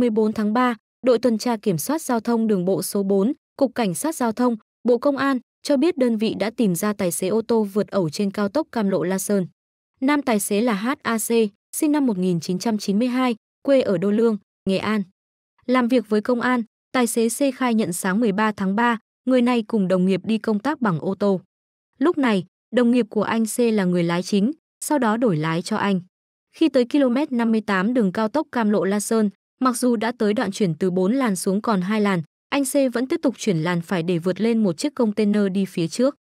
24 tháng 3, đội tuần tra kiểm soát giao thông đường bộ số 4, Cục Cảnh sát Giao thông, Bộ Công an cho biết đơn vị đã tìm ra tài xế ô tô vượt ẩu trên cao tốc Cam Lộ La Sơn. Nam tài xế là HAC, sinh năm 1992, quê ở Đô Lương, Nghệ An. Làm việc với công an, tài xế C khai nhận sáng 13 tháng 3, người này cùng đồng nghiệp đi công tác bằng ô tô. Lúc này, đồng nghiệp của anh C là người lái chính, sau đó đổi lái cho anh. Khi tới km 58 đường cao tốc Cam Lộ La Sơn, Mặc dù đã tới đoạn chuyển từ 4 làn xuống còn 2 làn, anh C vẫn tiếp tục chuyển làn phải để vượt lên một chiếc container đi phía trước.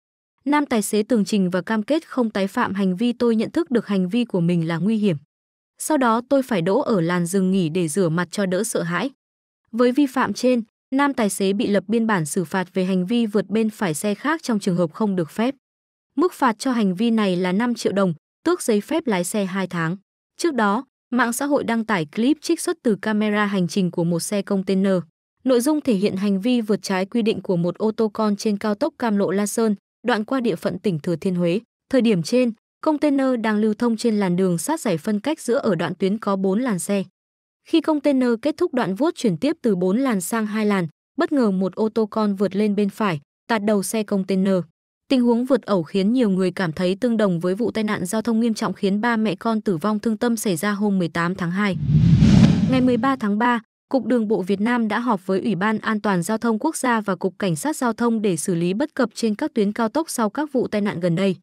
Nam tài xế tường trình và cam kết không tái phạm hành vi tôi nhận thức được hành vi của mình là nguy hiểm. Sau đó tôi phải đỗ ở làn dừng nghỉ để rửa mặt cho đỡ sợ hãi. Với vi phạm trên, nam tài xế bị lập biên bản xử phạt về hành vi vượt bên phải xe khác trong trường hợp không được phép. Mức phạt cho hành vi này là 5 triệu đồng, tước giấy phép lái xe 2 tháng. Trước đó, Mạng xã hội đăng tải clip trích xuất từ camera hành trình của một xe container. Nội dung thể hiện hành vi vượt trái quy định của một ô tô con trên cao tốc Cam Lộ La Sơn, đoạn qua địa phận tỉnh Thừa Thiên Huế. Thời điểm trên, container đang lưu thông trên làn đường sát giải phân cách giữa ở đoạn tuyến có 4 làn xe. Khi container kết thúc đoạn vuốt chuyển tiếp từ 4 làn sang 2 làn, bất ngờ một ô tô con vượt lên bên phải, tạt đầu xe container. Tình huống vượt ẩu khiến nhiều người cảm thấy tương đồng với vụ tai nạn giao thông nghiêm trọng khiến ba mẹ con tử vong thương tâm xảy ra hôm 18 tháng 2. Ngày 13 tháng 3, Cục Đường bộ Việt Nam đã họp với Ủy ban An toàn giao thông quốc gia và Cục Cảnh sát giao thông để xử lý bất cập trên các tuyến cao tốc sau các vụ tai nạn gần đây.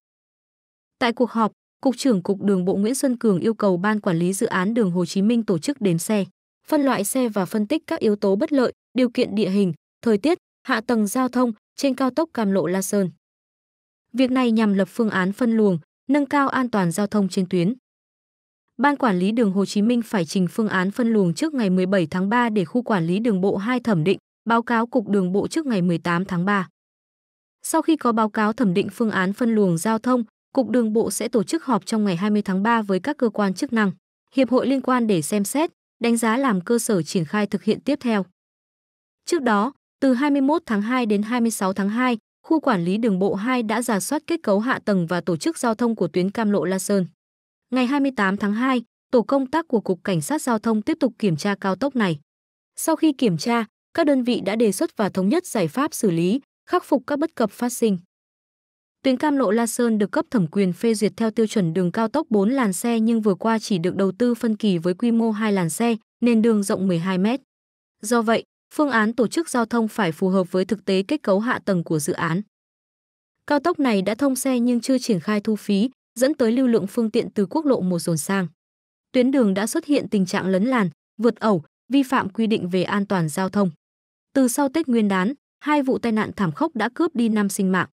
Tại cuộc họp, Cục trưởng Cục Đường bộ Nguyễn Xuân Cường yêu cầu Ban quản lý dự án đường Hồ Chí Minh tổ chức đếm xe, phân loại xe và phân tích các yếu tố bất lợi, điều kiện địa hình, thời tiết, hạ tầng giao thông trên cao tốc Cam Lộ La Sơn. Việc này nhằm lập phương án phân luồng, nâng cao an toàn giao thông trên tuyến. Ban quản lý đường Hồ Chí Minh phải trình phương án phân luồng trước ngày 17 tháng 3 để khu quản lý đường bộ 2 thẩm định, báo cáo cục đường bộ trước ngày 18 tháng 3. Sau khi có báo cáo thẩm định phương án phân luồng giao thông, cục đường bộ sẽ tổ chức họp trong ngày 20 tháng 3 với các cơ quan chức năng, hiệp hội liên quan để xem xét, đánh giá làm cơ sở triển khai thực hiện tiếp theo. Trước đó, từ 21 tháng 2 đến 26 tháng 2, khu quản lý đường bộ 2 đã giả soát kết cấu hạ tầng và tổ chức giao thông của tuyến Cam Lộ La Sơn. Ngày 28 tháng 2, tổ công tác của Cục Cảnh sát Giao thông tiếp tục kiểm tra cao tốc này. Sau khi kiểm tra, các đơn vị đã đề xuất và thống nhất giải pháp xử lý, khắc phục các bất cập phát sinh. Tuyến Cam Lộ La Sơn được cấp thẩm quyền phê duyệt theo tiêu chuẩn đường cao tốc 4 làn xe nhưng vừa qua chỉ được đầu tư phân kỳ với quy mô 2 làn xe, nên đường rộng 12 mét. Do vậy, phương án tổ chức giao thông phải phù hợp với thực tế kết cấu hạ tầng của dự án. Cao tốc này đã thông xe nhưng chưa triển khai thu phí, dẫn tới lưu lượng phương tiện từ quốc lộ một dồn sang. Tuyến đường đã xuất hiện tình trạng lấn làn, vượt ẩu, vi phạm quy định về an toàn giao thông. Từ sau Tết Nguyên đán, hai vụ tai nạn thảm khốc đã cướp đi năm sinh mạng.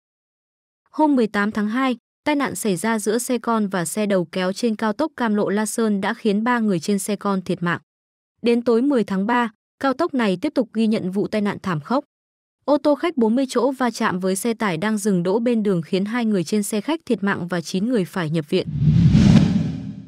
Hôm 18 tháng 2, tai nạn xảy ra giữa xe con và xe đầu kéo trên cao tốc Cam Lộ La Sơn đã khiến 3 người trên xe con thiệt mạng. Đến tối 10 tháng 3, Cao tốc này tiếp tục ghi nhận vụ tai nạn thảm khốc. Ô tô khách 40 chỗ va chạm với xe tải đang dừng đỗ bên đường khiến hai người trên xe khách thiệt mạng và 9 người phải nhập viện.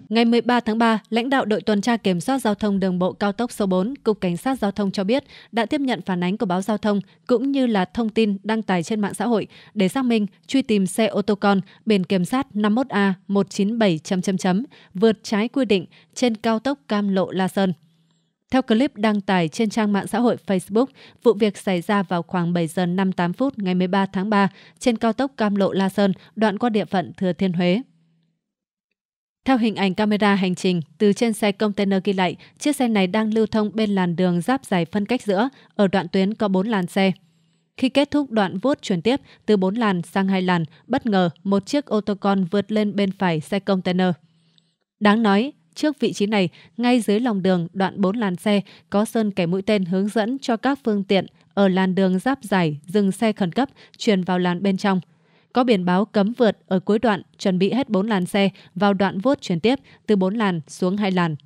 Ngày 13 tháng 3, lãnh đạo đội tuần tra kiểm soát giao thông đường bộ cao tốc số 4, Cục Cảnh sát Giao thông cho biết đã tiếp nhận phản ánh của báo giao thông cũng như là thông tin đăng tải trên mạng xã hội để xác minh truy tìm xe ô tô con biển kiểm soát 51A197... vượt trái quy định trên cao tốc Cam Lộ La Sơn. Theo clip đăng tải trên trang mạng xã hội Facebook, vụ việc xảy ra vào khoảng 7 giờ 58 phút ngày 13 tháng 3 trên cao tốc Cam Lộ La Sơn, đoạn qua địa phận Thừa Thiên Huế. Theo hình ảnh camera hành trình từ trên xe container ghi lại, chiếc xe này đang lưu thông bên làn đường giáp giải phân cách giữa, ở đoạn tuyến có 4 làn xe. Khi kết thúc đoạn vuốt chuyển tiếp từ 4 làn sang 2 làn, bất ngờ một chiếc ô tô con vượt lên bên phải xe container. Đáng nói, trước vị trí này, ngay dưới lòng đường đoạn 4 làn xe có sơn kẻ mũi tên hướng dẫn cho các phương tiện ở làn đường giáp giải dừng xe khẩn cấp chuyển vào làn bên trong. Có biển báo cấm vượt ở cuối đoạn, chuẩn bị hết 4 làn xe vào đoạn vuốt chuyển tiếp từ 4 làn xuống 2 làn.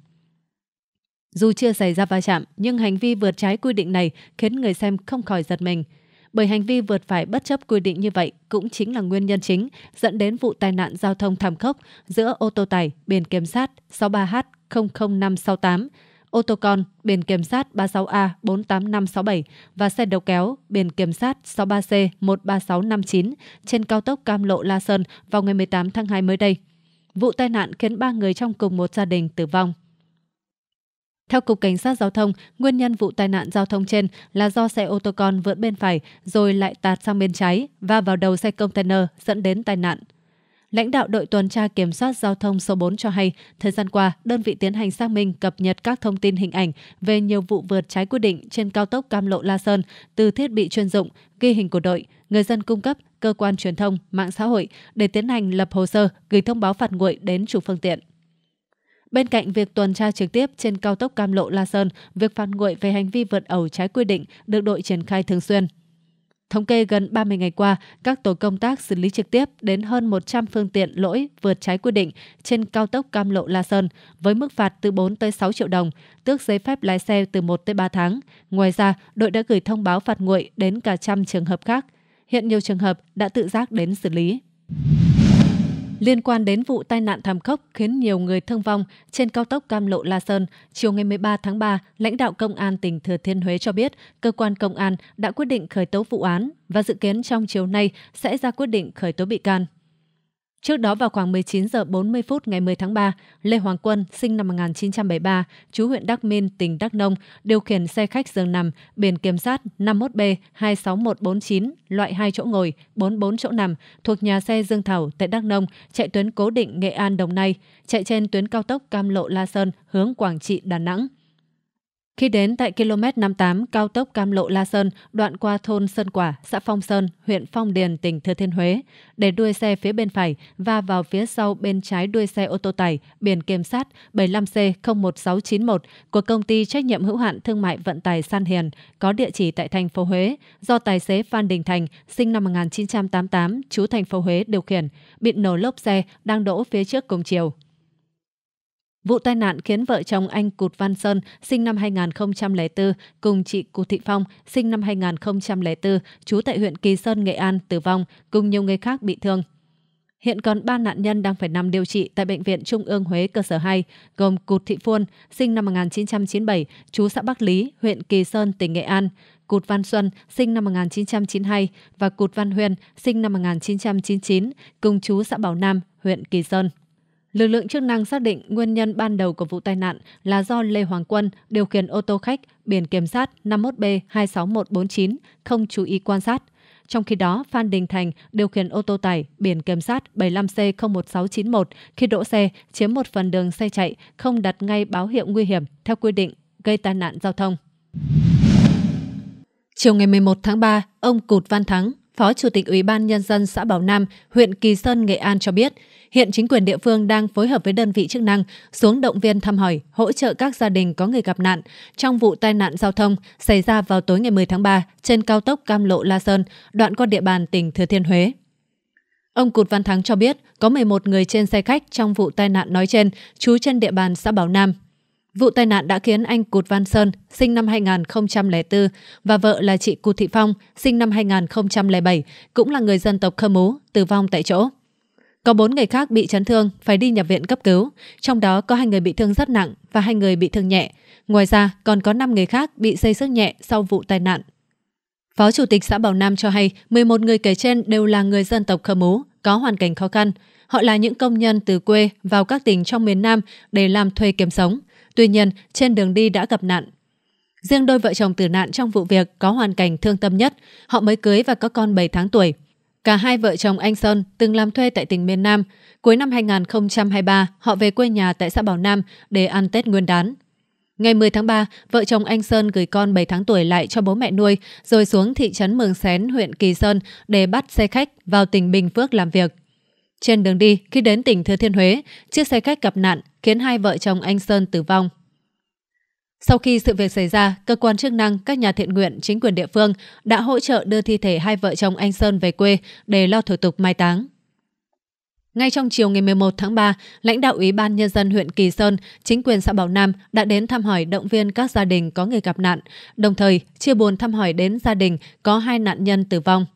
Dù chưa xảy ra va chạm, nhưng hành vi vượt trái quy định này khiến người xem không khỏi giật mình – bởi hành vi vượt phải bất chấp quy định như vậy cũng chính là nguyên nhân chính dẫn đến vụ tai nạn giao thông thảm khốc giữa ô tô tải biển kiểm sát 63H00568, ô tô con biển kiểm sát 36A48567 và xe đầu kéo biển kiểm sát 63C13659 trên cao tốc Cam Lộ La Sơn vào ngày 18 tháng 2 mới đây. Vụ tai nạn khiến 3 người trong cùng một gia đình tử vong. Theo Cục Cảnh sát Giao thông, nguyên nhân vụ tai nạn giao thông trên là do xe ô tô con vượt bên phải rồi lại tạt sang bên trái và vào đầu xe container dẫn đến tai nạn. Lãnh đạo đội tuần tra kiểm soát giao thông số 4 cho hay, thời gian qua, đơn vị tiến hành xác minh cập nhật các thông tin hình ảnh về nhiều vụ vượt trái quy định trên cao tốc Cam Lộ La Sơn từ thiết bị chuyên dụng, ghi hình của đội, người dân cung cấp, cơ quan truyền thông, mạng xã hội để tiến hành lập hồ sơ, gửi thông báo phạt nguội đến chủ phương tiện. Bên cạnh việc tuần tra trực tiếp trên cao tốc Cam Lộ La Sơn, việc phạt nguội về hành vi vượt ẩu trái quy định được đội triển khai thường xuyên. Thống kê gần 30 ngày qua, các tổ công tác xử lý trực tiếp đến hơn 100 phương tiện lỗi vượt trái quy định trên cao tốc Cam Lộ La Sơn với mức phạt từ 4 tới 6 triệu đồng, tước giấy phép lái xe từ 1 tới 3 tháng. Ngoài ra, đội đã gửi thông báo phạt nguội đến cả trăm trường hợp khác. Hiện nhiều trường hợp đã tự giác đến xử lý. Liên quan đến vụ tai nạn thảm khốc khiến nhiều người thương vong trên cao tốc Cam Lộ La Sơn, chiều ngày 13 tháng 3, lãnh đạo Công an tỉnh Thừa Thiên Huế cho biết cơ quan công an đã quyết định khởi tố vụ án và dự kiến trong chiều nay sẽ ra quyết định khởi tố bị can. Trước đó vào khoảng 19 giờ 40 phút ngày 10 tháng 3, Lê Hoàng Quân, sinh năm 1973, chú huyện Đắc Minh, tỉnh Đắk Nông, điều khiển xe khách giường nằm biển kiểm soát 51B26149 loại 2 chỗ ngồi, 44 chỗ nằm thuộc nhà xe Dương Thảo tại Đắk Nông, chạy tuyến cố định Nghệ An Đồng Nai, chạy trên tuyến cao tốc Cam Lộ La Sơn hướng Quảng Trị Đà Nẵng. Khi đến tại km 58 cao tốc Cam Lộ La Sơn, đoạn qua thôn Sơn Quả, xã Phong Sơn, huyện Phong Điền, tỉnh Thừa Thiên Huế, để đuôi xe phía bên phải và vào phía sau bên trái đuôi xe ô tô tải biển kiểm soát 75C01691 của công ty trách nhiệm hữu hạn thương mại vận tải San Hiền có địa chỉ tại thành phố Huế do tài xế Phan Đình Thành, sinh năm 1988, trú thành phố Huế điều khiển, bị nổ lốp xe đang đỗ phía trước cùng chiều. Vụ tai nạn khiến vợ chồng anh Cụt Văn Sơn, sinh năm 2004, cùng chị Cụt Thị Phong, sinh năm 2004, trú tại huyện Kỳ Sơn, Nghệ An, tử vong, cùng nhiều người khác bị thương. Hiện còn 3 nạn nhân đang phải nằm điều trị tại Bệnh viện Trung ương Huế cơ sở 2, gồm Cụt Thị Phuôn, sinh năm 1997, chú xã Bắc Lý, huyện Kỳ Sơn, tỉnh Nghệ An, Cụt Văn Xuân, sinh năm 1992 và Cụt Văn Huyền, sinh năm 1999, cùng chú xã Bảo Nam, huyện Kỳ Sơn. Lực lượng chức năng xác định nguyên nhân ban đầu của vụ tai nạn là do Lê Hoàng Quân điều khiển ô tô khách biển kiểm soát 51B26149 không chú ý quan sát. Trong khi đó, Phan Đình Thành điều khiển ô tô tải biển kiểm soát 75C01691 khi đỗ xe chiếm một phần đường xe chạy không đặt ngay báo hiệu nguy hiểm theo quy định gây tai nạn giao thông. Chiều ngày 11 tháng 3, ông Cụt Văn Thắng, Phó Chủ tịch Ủy ban Nhân dân xã Bảo Nam, huyện Kỳ Sơn, Nghệ An cho biết, hiện chính quyền địa phương đang phối hợp với đơn vị chức năng xuống động viên thăm hỏi, hỗ trợ các gia đình có người gặp nạn trong vụ tai nạn giao thông xảy ra vào tối ngày 10 tháng 3 trên cao tốc Cam Lộ La Sơn, đoạn qua địa bàn tỉnh Thừa Thiên Huế. Ông Cụt Văn Thắng cho biết có 11 người trên xe khách trong vụ tai nạn nói trên trú trên địa bàn xã Bảo Nam, Vụ tai nạn đã khiến anh Cụt Văn Sơn, sinh năm 2004, và vợ là chị Cụt Thị Phong, sinh năm 2007, cũng là người dân tộc Khơ Mú, tử vong tại chỗ. Có bốn người khác bị chấn thương, phải đi nhập viện cấp cứu, trong đó có hai người bị thương rất nặng và hai người bị thương nhẹ. Ngoài ra, còn có 5 người khác bị xây sức nhẹ sau vụ tai nạn. Phó Chủ tịch xã Bảo Nam cho hay 11 người kể trên đều là người dân tộc Khơ Mú, có hoàn cảnh khó khăn. Họ là những công nhân từ quê vào các tỉnh trong miền Nam để làm thuê kiếm sống – Tuy nhiên, trên đường đi đã gặp nạn. Riêng đôi vợ chồng tử nạn trong vụ việc có hoàn cảnh thương tâm nhất, họ mới cưới và có con 7 tháng tuổi. Cả hai vợ chồng anh Sơn từng làm thuê tại tỉnh miền Nam. Cuối năm 2023, họ về quê nhà tại xã Bảo Nam để ăn Tết Nguyên đán. Ngày 10 tháng 3, vợ chồng anh Sơn gửi con 7 tháng tuổi lại cho bố mẹ nuôi, rồi xuống thị trấn Mường Xén, huyện Kỳ Sơn để bắt xe khách vào tỉnh Bình Phước làm việc. Trên đường đi, khi đến tỉnh Thừa Thiên Huế, chiếc xe khách gặp nạn khiến hai vợ chồng anh Sơn tử vong. Sau khi sự việc xảy ra, cơ quan chức năng, các nhà thiện nguyện, chính quyền địa phương đã hỗ trợ đưa thi thể hai vợ chồng anh Sơn về quê để lo thủ tục mai táng. Ngay trong chiều ngày 11 tháng 3, lãnh đạo Ủy ban Nhân dân huyện Kỳ Sơn, chính quyền xã Bảo Nam đã đến thăm hỏi động viên các gia đình có người gặp nạn, đồng thời chia buồn thăm hỏi đến gia đình có hai nạn nhân tử vong.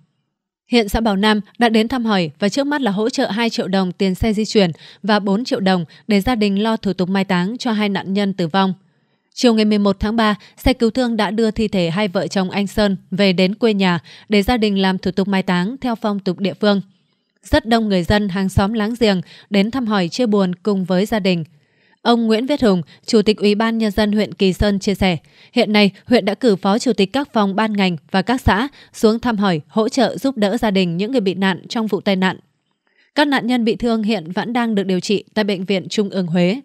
Hiện xã Bảo Nam đã đến thăm hỏi và trước mắt là hỗ trợ 2 triệu đồng tiền xe di chuyển và 4 triệu đồng để gia đình lo thủ tục mai táng cho hai nạn nhân tử vong. Chiều ngày 11 tháng 3, xe cứu thương đã đưa thi thể hai vợ chồng anh Sơn về đến quê nhà để gia đình làm thủ tục mai táng theo phong tục địa phương. Rất đông người dân hàng xóm láng giềng đến thăm hỏi chia buồn cùng với gia đình. Ông Nguyễn Viết Hùng, Chủ tịch Ủy ban Nhân dân huyện Kỳ Sơn chia sẻ, hiện nay huyện đã cử phó chủ tịch các phòng ban ngành và các xã xuống thăm hỏi, hỗ trợ giúp đỡ gia đình những người bị nạn trong vụ tai nạn. Các nạn nhân bị thương hiện vẫn đang được điều trị tại Bệnh viện Trung ương Huế.